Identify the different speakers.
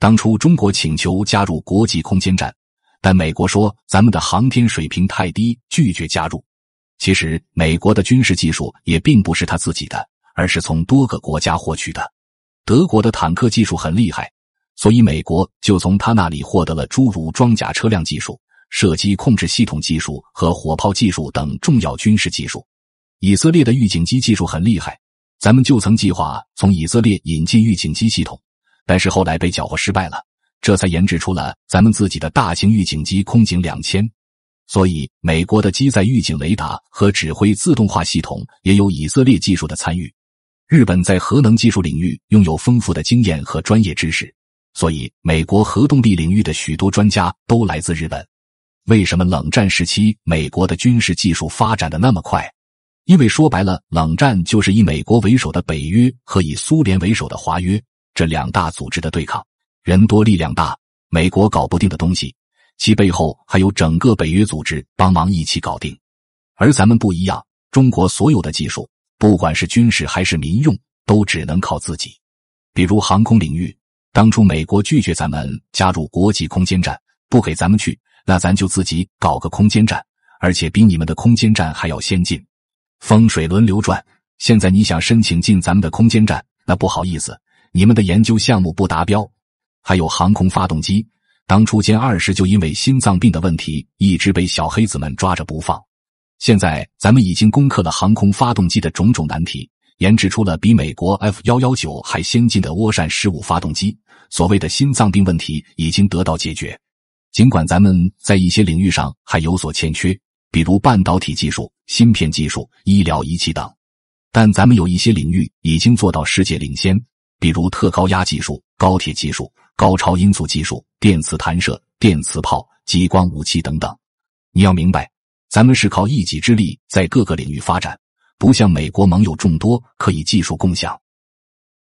Speaker 1: 当初中国请求加入国际空间站，但美国说咱们的航天水平太低，拒绝加入。其实美国的军事技术也并不是他自己的，而是从多个国家获取的。德国的坦克技术很厉害，所以美国就从他那里获得了诸如装甲车辆技术、射击控制系统技术和火炮技术等重要军事技术。以色列的预警机技术很厉害，咱们就曾计划从以色列引进预警机系统。但是后来被缴获失败了，这才研制出了咱们自己的大型预警机空警两千。所以，美国的机载预警雷达和指挥自动化系统也有以色列技术的参与。日本在核能技术领域拥有丰富的经验和专业知识，所以美国核动力领域的许多专家都来自日本。为什么冷战时期美国的军事技术发展的那么快？因为说白了，冷战就是以美国为首的北约和以苏联为首的华约。这两大组织的对抗，人多力量大，美国搞不定的东西，其背后还有整个北约组织帮忙一起搞定。而咱们不一样，中国所有的技术，不管是军事还是民用，都只能靠自己。比如航空领域，当初美国拒绝咱们加入国际空间站，不给咱们去，那咱就自己搞个空间站，而且比你们的空间站还要先进。风水轮流转，现在你想申请进咱们的空间站，那不好意思。你们的研究项目不达标，还有航空发动机，当初歼二十就因为心脏病的问题一直被小黑子们抓着不放。现在咱们已经攻克了航空发动机的种种难题，研制出了比美国 F 幺幺九还先进的涡扇十五发动机。所谓的心脏病问题已经得到解决。尽管咱们在一些领域上还有所欠缺，比如半导体技术、芯片技术、医疗仪器等，但咱们有一些领域已经做到世界领先。比如特高压技术、高铁技术、高超音速技术、电磁弹射、电磁炮、激光武器等等。你要明白，咱们是靠一己之力在各个领域发展，不像美国盟友众多，可以技术共享。